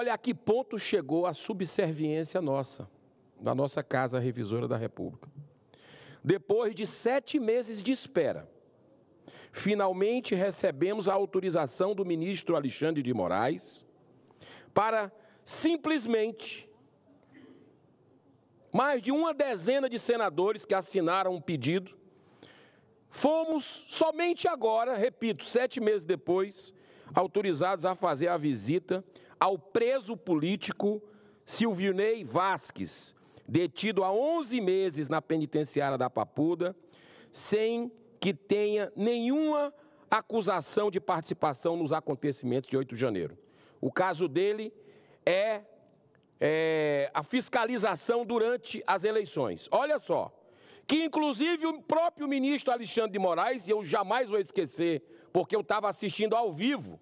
Olha a que ponto chegou a subserviência nossa, da nossa Casa Revisora da República. Depois de sete meses de espera, finalmente recebemos a autorização do ministro Alexandre de Moraes para simplesmente mais de uma dezena de senadores que assinaram um pedido. Fomos somente agora, repito, sete meses depois, autorizados a fazer a visita ao preso político Silvinei Vasques, detido há 11 meses na penitenciária da Papuda, sem que tenha nenhuma acusação de participação nos acontecimentos de 8 de janeiro. O caso dele é, é, a fiscalização durante as eleições. Olha só, que inclusive o próprio ministro Alexandre de Moraes, e eu jamais vou esquecer, porque eu estava assistindo ao vivo,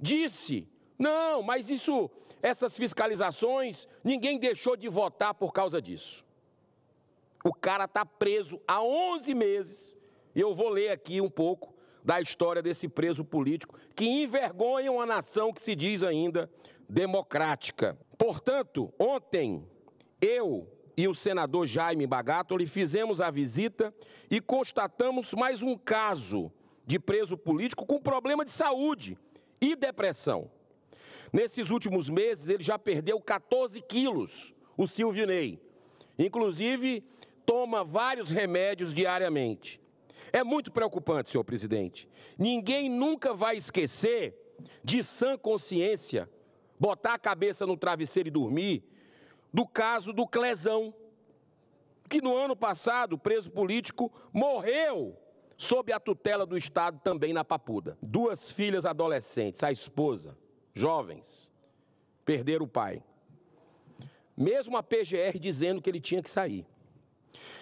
disse não, mas isso, essas fiscalizações, ninguém deixou de votar por causa disso. O cara está preso há 11 meses, e eu vou ler aqui um pouco da história desse preso político que envergonha uma nação que se diz ainda democrática. Portanto, ontem eu e o senador Jaime lhe fizemos a visita e constatamos mais um caso de preso político com problema de saúde e depressão. Nesses últimos meses, ele já perdeu 14 quilos, o Ney. Inclusive, toma vários remédios diariamente. É muito preocupante, senhor presidente. Ninguém nunca vai esquecer, de sã consciência, botar a cabeça no travesseiro e dormir, do caso do Clezão, que no ano passado, preso político, morreu sob a tutela do Estado também na Papuda. Duas filhas adolescentes, a esposa jovens, perderam o pai. Mesmo a PGR dizendo que ele tinha que sair.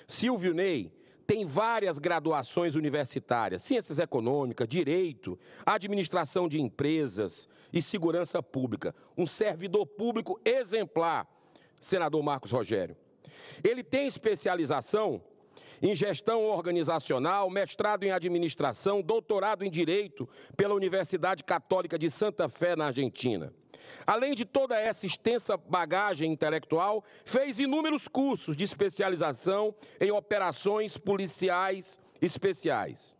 Silvio Ney tem várias graduações universitárias: ciências econômicas, direito, administração de empresas e segurança pública. Um servidor público exemplar, senador Marcos Rogério. Ele tem especialização em gestão organizacional, mestrado em administração, doutorado em direito pela Universidade Católica de Santa Fé, na Argentina. Além de toda essa extensa bagagem intelectual, fez inúmeros cursos de especialização em operações policiais especiais.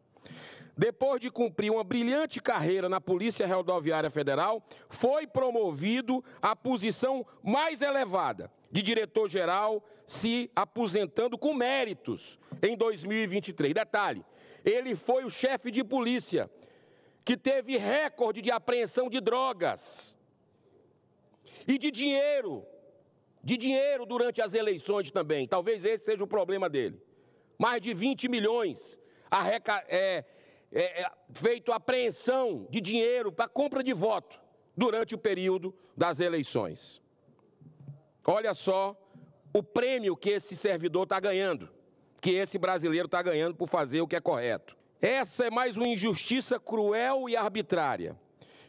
Depois de cumprir uma brilhante carreira na Polícia Rodoviária Federal, foi promovido à posição mais elevada, de diretor-geral, se aposentando com méritos em 2023. Detalhe: ele foi o chefe de polícia que teve recorde de apreensão de drogas e de dinheiro, de dinheiro durante as eleições também. Talvez esse seja o problema dele. Mais de 20 milhões arreca, é, é, é, feito apreensão de dinheiro para compra de voto durante o período das eleições. Olha só o prêmio que esse servidor está ganhando, que esse brasileiro está ganhando por fazer o que é correto. Essa é mais uma injustiça cruel e arbitrária.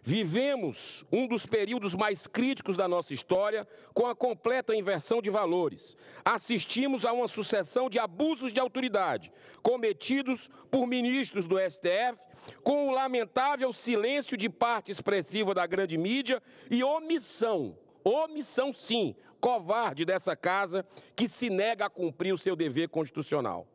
Vivemos um dos períodos mais críticos da nossa história, com a completa inversão de valores. Assistimos a uma sucessão de abusos de autoridade cometidos por ministros do STF, com o lamentável silêncio de parte expressiva da grande mídia e omissão omissão sim, covarde dessa casa que se nega a cumprir o seu dever constitucional.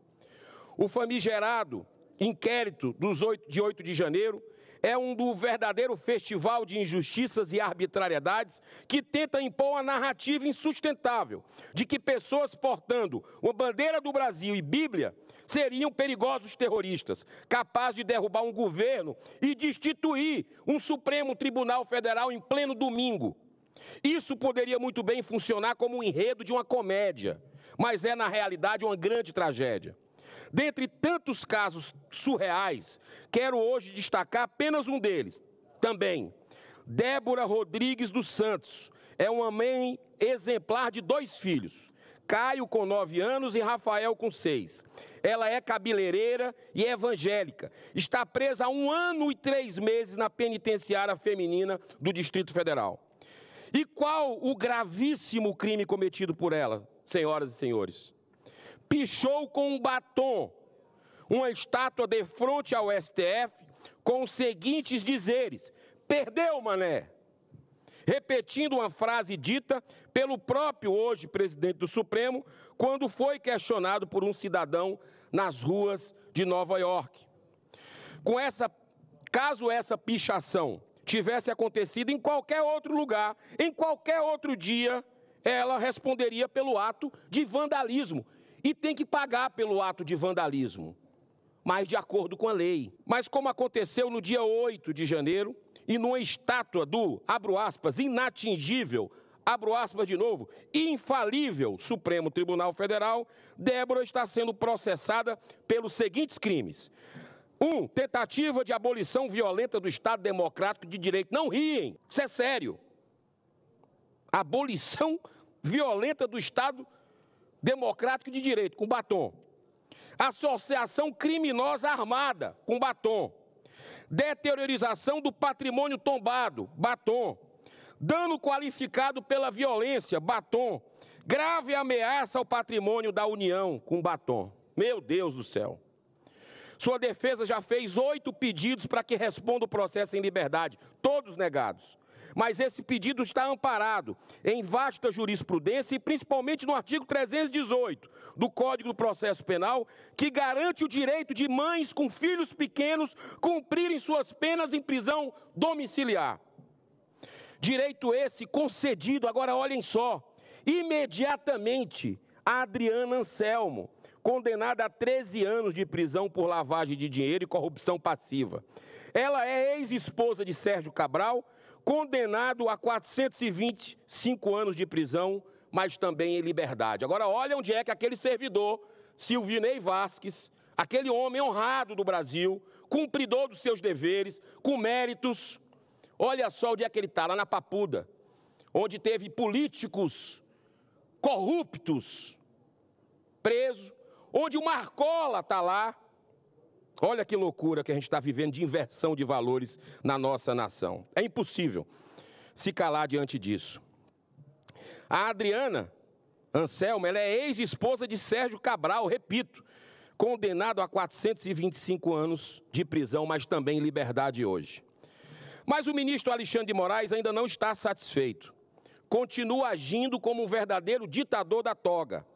O famigerado inquérito 8, de 8 de janeiro é um do verdadeiro festival de injustiças e arbitrariedades que tenta impor a narrativa insustentável de que pessoas portando uma bandeira do Brasil e Bíblia seriam perigosos terroristas, capazes de derrubar um governo e destituir um Supremo Tribunal Federal em pleno domingo. Isso poderia muito bem funcionar como um enredo de uma comédia, mas é, na realidade, uma grande tragédia. Dentre tantos casos surreais, quero hoje destacar apenas um deles. Também, Débora Rodrigues dos Santos é uma mãe exemplar de dois filhos, Caio com nove anos e Rafael com seis. Ela é cabeleireira e evangélica. Está presa há um ano e três meses na penitenciária feminina do Distrito Federal. E qual o gravíssimo crime cometido por ela, senhoras e senhores? Pichou com um batom uma estátua de frente ao STF com os seguintes dizeres: Perdeu, mané! Repetindo uma frase dita pelo próprio hoje presidente do Supremo, quando foi questionado por um cidadão nas ruas de Nova York. Com essa, caso essa pichação tivesse acontecido em qualquer outro lugar, em qualquer outro dia, ela responderia pelo ato de vandalismo e tem que pagar pelo ato de vandalismo, mas de acordo com a lei. Mas como aconteceu no dia 8 de janeiro, e numa estátua do, abro aspas, inatingível, abro aspas de novo, infalível Supremo Tribunal Federal, Débora está sendo processada pelos seguintes crimes: um, tentativa de abolição violenta do Estado Democrático de Direito. Não riem, isso é sério. Abolição violenta do Estado Democrático de Direito, com batom. Associação criminosa armada, com batom. Deteriorização do patrimônio tombado, batom. Dano qualificado pela violência, batom. Grave ameaça ao patrimônio da União, com batom. Meu Deus do céu. Sua defesa já fez oito pedidos para que responda o processo em liberdade, todos negados. Mas esse pedido está amparado em vasta jurisprudência e principalmente no artigo 318 do Código do Processo Penal, que garante o direito de mães com filhos pequenos cumprirem suas penas em prisão domiciliar. Direito esse concedido, agora olhem só, imediatamente a Adriana Anselmo, condenada a 13 anos de prisão por lavagem de dinheiro e corrupção passiva. Ela é ex-esposa de Sérgio Cabral, condenado a 425 anos de prisão, mas também em liberdade. Agora, olha onde é que aquele servidor, Silvinei Vasques, aquele homem honrado do Brasil, cumpridor dos seus deveres, com méritos, olha só onde é que ele está, lá na Papuda, onde teve políticos corruptos preso, onde o Marcola está lá. Olha que loucura que a gente está vivendo de inversão de valores na nossa nação. É impossível se calar diante disso. A Adriana Anselmo, ela é ex-esposa de Sérgio Cabral, repito, condenado a 425 anos de prisão, mas também em liberdade hoje. Mas o ministro Alexandre de Moraes ainda não está satisfeito. Continua agindo como um verdadeiro ditador da toga,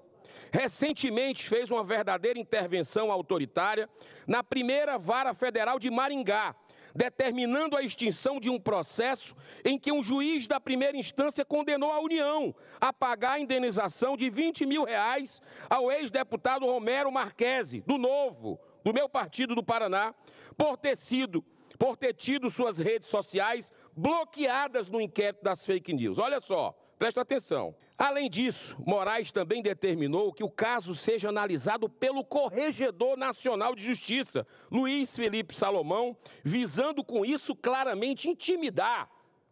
recentemente fez uma verdadeira intervenção autoritária na primeira vara federal de Maringá, determinando a extinção de um processo em que um juiz da primeira instância condenou a União a pagar a indenização de 20 mil reais ao ex-deputado Romero Marquese, do Novo, do meu partido do Paraná, por ter sido, por ter tido suas redes sociais bloqueadas no inquérito das fake news. Olha só, presta atenção. Além disso, Moraes também determinou que o caso seja analisado pelo Corregedor Nacional de Justiça, Luiz Felipe Salomão, visando com isso claramente intimidar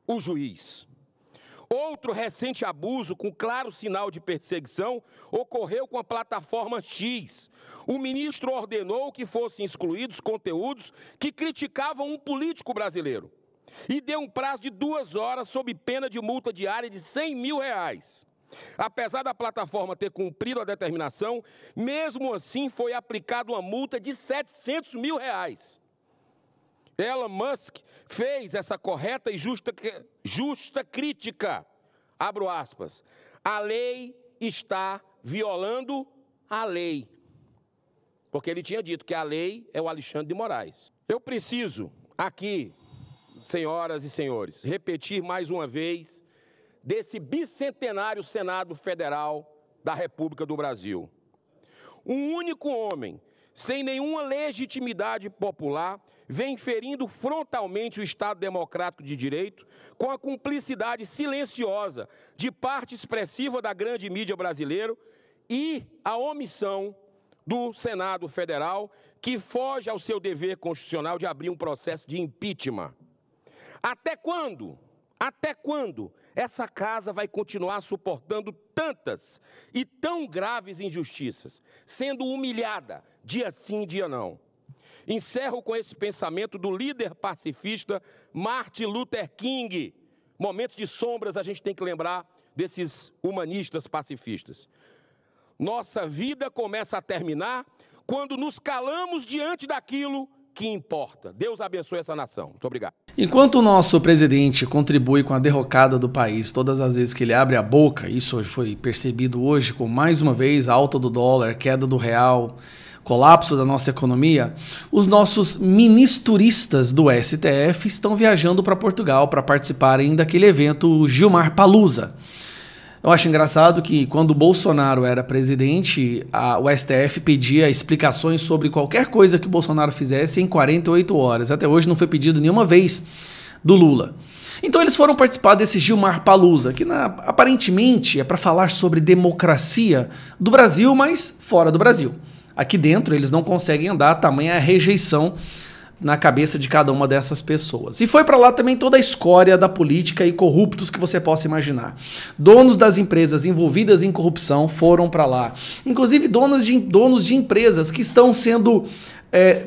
o juiz. Outro recente abuso, com claro sinal de perseguição, ocorreu com a plataforma X. O ministro ordenou que fossem excluídos conteúdos que criticavam um político brasileiro e deu um prazo de duas horas sob pena de multa diária de 100 mil reais. Apesar da plataforma ter cumprido a determinação, mesmo assim foi aplicada uma multa de 700 mil reais. Elon Musk fez essa correta e justa, justa crítica. Abro aspas. A lei está violando a lei. Porque ele tinha dito que a lei é o Alexandre de Moraes. Eu preciso aqui, senhoras e senhores, repetir mais uma vez desse bicentenário Senado Federal da República do Brasil. Um único homem, sem nenhuma legitimidade popular, vem ferindo frontalmente o Estado Democrático de Direito com a cumplicidade silenciosa de parte expressiva da grande mídia brasileira e a omissão do Senado Federal, que foge ao seu dever constitucional de abrir um processo de impeachment. Até quando? Até quando essa casa vai continuar suportando tantas e tão graves injustiças, sendo humilhada dia sim, dia não? Encerro com esse pensamento do líder pacifista Martin Luther King. Momentos de sombras a gente tem que lembrar desses humanistas pacifistas. Nossa vida começa a terminar quando nos calamos diante daquilo que importa. Deus abençoe essa nação. Muito obrigado. Enquanto o nosso presidente contribui com a derrocada do país todas as vezes que ele abre a boca, isso foi percebido hoje com mais uma vez alta do dólar, queda do real, colapso da nossa economia, os nossos ministuristas do STF estão viajando para Portugal para participarem daquele evento Gilmar Palusa. Eu acho engraçado que quando o Bolsonaro era presidente, a, o STF pedia explicações sobre qualquer coisa que o Bolsonaro fizesse em 48 horas. Até hoje não foi pedido nenhuma vez do Lula. Então eles foram participar desse Gilmar Palusa, que na, aparentemente é para falar sobre democracia do Brasil, mas fora do Brasil. Aqui dentro eles não conseguem andar, tamanha a rejeição na cabeça de cada uma dessas pessoas. E foi para lá também toda a escória da política e corruptos que você possa imaginar. Donos das empresas envolvidas em corrupção foram para lá. Inclusive donos de, donos de empresas que estão sendo. É,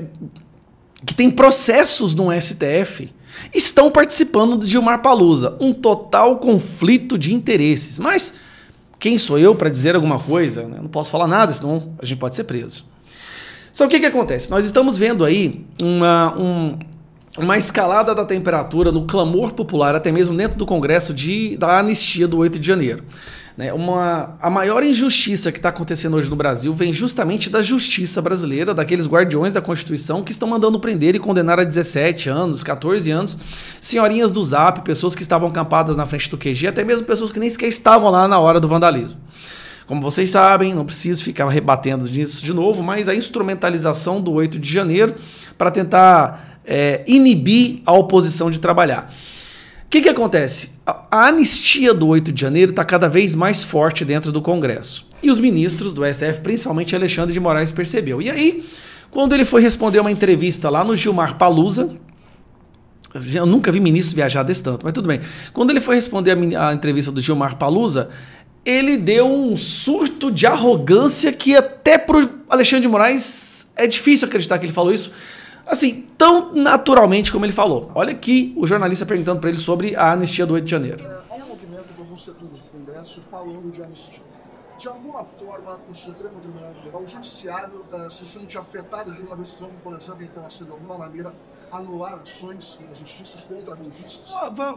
que têm processos no STF. Estão participando do Gilmar Palusa. Um total conflito de interesses. Mas quem sou eu para dizer alguma coisa? Né? não posso falar nada, senão a gente pode ser preso. Só que o que, que acontece? Nós estamos vendo aí uma, um, uma escalada da temperatura no clamor popular, até mesmo dentro do Congresso de, da anistia do 8 de janeiro. Né? Uma, a maior injustiça que está acontecendo hoje no Brasil vem justamente da justiça brasileira, daqueles guardiões da Constituição que estão mandando prender e condenar a 17 anos, 14 anos, senhorinhas do Zap, pessoas que estavam acampadas na frente do QG, até mesmo pessoas que nem sequer estavam lá na hora do vandalismo. Como vocês sabem, não preciso ficar rebatendo disso de novo, mas a instrumentalização do 8 de janeiro para tentar é, inibir a oposição de trabalhar. O que, que acontece? A anistia do 8 de janeiro está cada vez mais forte dentro do Congresso. E os ministros do STF, principalmente Alexandre de Moraes, percebeu. E aí, quando ele foi responder uma entrevista lá no Gilmar Palusa, eu nunca vi ministro viajar desse tanto, mas tudo bem. Quando ele foi responder a, a entrevista do Gilmar Palusa, ele deu um surto de arrogância que até pro Alexandre de Moraes é difícil acreditar que ele falou isso. Assim, tão naturalmente como ele falou. Olha aqui o jornalista perguntando para ele sobre a anistia do 8 de janeiro. Há é, é um movimento de alguns setores do Congresso falando de anistia. De alguma forma, o Supremo Tribunal Federal, o Judiciário, eh, se sente afetado de uma decisão, por exemplo, que tenha de alguma maneira anular ações na justiça contra golpistas?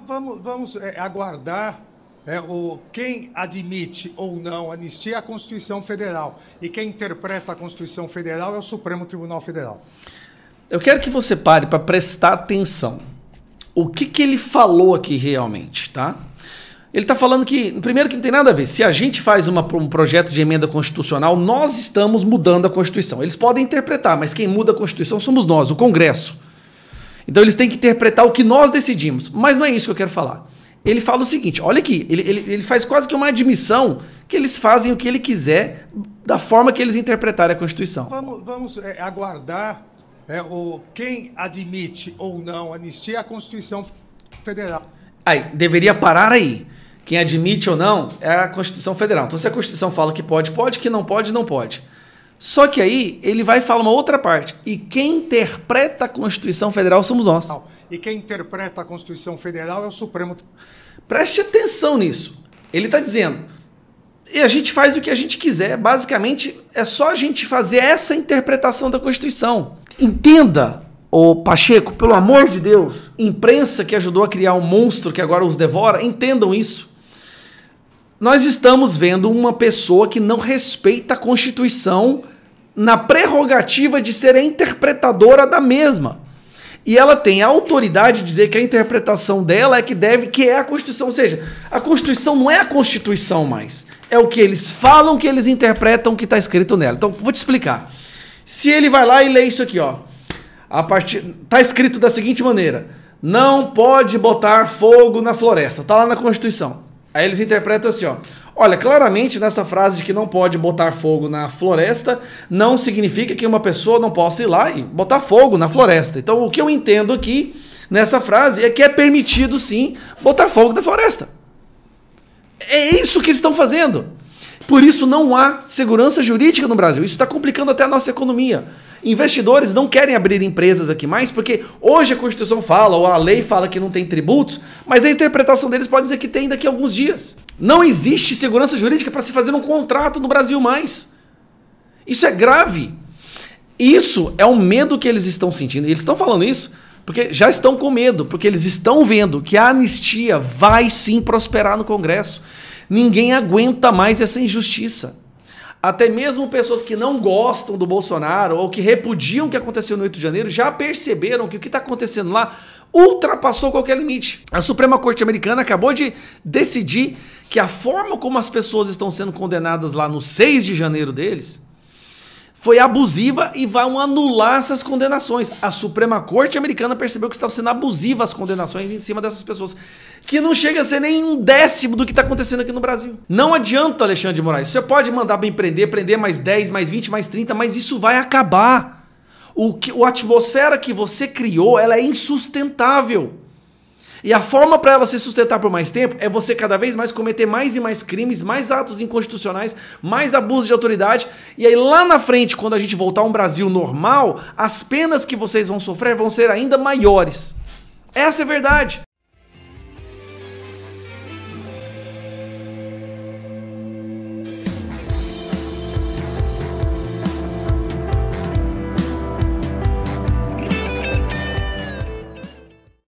Vamos, vamos é, aguardar é, o, quem admite ou não anistia é a Constituição Federal. E quem interpreta a Constituição Federal é o Supremo Tribunal Federal. Eu quero que você pare para prestar atenção. O que, que ele falou aqui realmente, tá? Ele está falando que, primeiro, que não tem nada a ver. Se a gente faz uma, um projeto de emenda constitucional, nós estamos mudando a Constituição. Eles podem interpretar, mas quem muda a Constituição somos nós, o Congresso. Então eles têm que interpretar o que nós decidimos. Mas não é isso que eu quero falar ele fala o seguinte: olha aqui, ele, ele, ele, faz quase que uma admissão que eles fazem o que ele quiser da forma que eles interpretarem a Constituição. Vamos, vamos é, aguardar é, o, quem admite ou não anistia a Constituição Federal. Aí, deveria parar aí. Quem admite ou não é a Constituição Federal. Então, se a Constituição fala que pode, pode, que não pode, não pode. Só que aí ele vai falar uma outra parte. E quem interpreta a Constituição Federal somos nós. E quem interpreta a Constituição Federal é o Supremo. Preste atenção nisso. Ele está dizendo. E a gente faz o que a gente quiser. Basicamente, é só a gente fazer essa interpretação da Constituição. Entenda, ô Pacheco, pelo amor de Deus, imprensa que ajudou a criar um monstro que agora os devora, entendam isso nós estamos vendo uma pessoa que não respeita a Constituição na prerrogativa de ser a interpretadora da mesma. E ela tem a autoridade de dizer que a interpretação dela é que deve, que é a Constituição. Ou seja, a Constituição não é a Constituição mais. É o que eles falam, que eles interpretam que está escrito nela. Então, vou te explicar. Se ele vai lá e lê isso aqui, ó. A partir, tá escrito da seguinte maneira: não pode botar fogo na floresta. Tá lá na Constituição. Aí eles interpretam assim, ó. Olha, claramente nessa frase de que não pode botar fogo na floresta, não significa que uma pessoa não possa ir lá e botar fogo na floresta. Então, o que eu entendo aqui nessa frase é que é permitido sim botar fogo na floresta. É isso que eles estão fazendo. Por isso não há segurança jurídica no Brasil. Isso está complicando até a nossa economia. Investidores não querem abrir empresas aqui mais porque hoje a Constituição fala ou a lei fala que não tem tributos, mas a interpretação deles pode dizer que tem daqui a alguns dias. Não existe segurança jurídica para se fazer um contrato no Brasil mais. Isso é grave. Isso é o um medo que eles estão sentindo. E eles estão falando isso porque já estão com medo, porque eles estão vendo que a anistia vai sim prosperar no Congresso. Ninguém aguenta mais essa injustiça. Até mesmo pessoas que não gostam do Bolsonaro ou que repudiam o que aconteceu no 8 de janeiro já perceberam que o que está acontecendo lá ultrapassou qualquer limite. A Suprema Corte Americana acabou de decidir que a forma como as pessoas estão sendo condenadas lá no 6 de janeiro deles foi abusiva e vão anular essas condenações. A Suprema Corte Americana percebeu que estão sendo abusivas as condenações em cima dessas pessoas, que não chega a ser nem um décimo do que está acontecendo aqui no Brasil. Não adianta, Alexandre de Moraes. Você pode mandar bem prender, prender mais 10, mais 20, mais 30, mas isso vai acabar. O que, a atmosfera que você criou ela é insustentável. E a forma para ela se sustentar por mais tempo é você cada vez mais cometer mais e mais crimes, mais atos inconstitucionais, mais abuso de autoridade. E aí lá na frente, quando a gente voltar a um Brasil normal, as penas que vocês vão sofrer vão ser ainda maiores. Essa é a verdade.